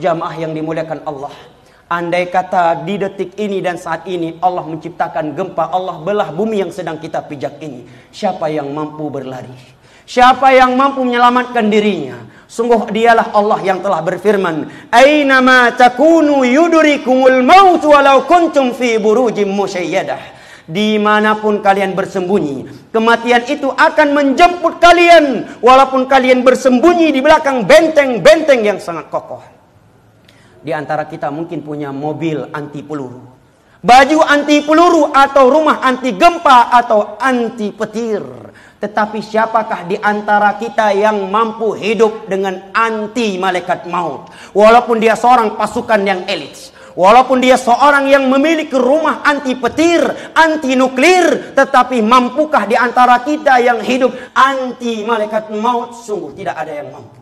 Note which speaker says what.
Speaker 1: Jamaah yang dimuliakan Allah. Andai kata di detik ini dan saat ini Allah menciptakan gempa, Allah belah bumi yang sedang kita pijak ini. Siapa yang mampu berlari? Siapa yang mampu menyelamatkan dirinya? Sungguh dialah Allah yang telah berfirman, "Ainama takunu yudrikumul maut walau kuntum fi burujim musyayyadah." Dimanapun kalian bersembunyi, kematian itu akan menjemput kalian walaupun kalian bersembunyi di belakang benteng-benteng yang sangat kokoh. Di antara kita mungkin punya mobil anti peluru. Baju anti peluru atau rumah anti gempa atau anti petir. Tetapi siapakah di antara kita yang mampu hidup dengan anti malaikat maut. Walaupun dia seorang pasukan yang elit. Walaupun dia seorang yang memiliki rumah anti petir, anti nuklir, tetapi mampukah di antara kita yang hidup anti malaikat maut? Sungguh tidak ada yang mampu.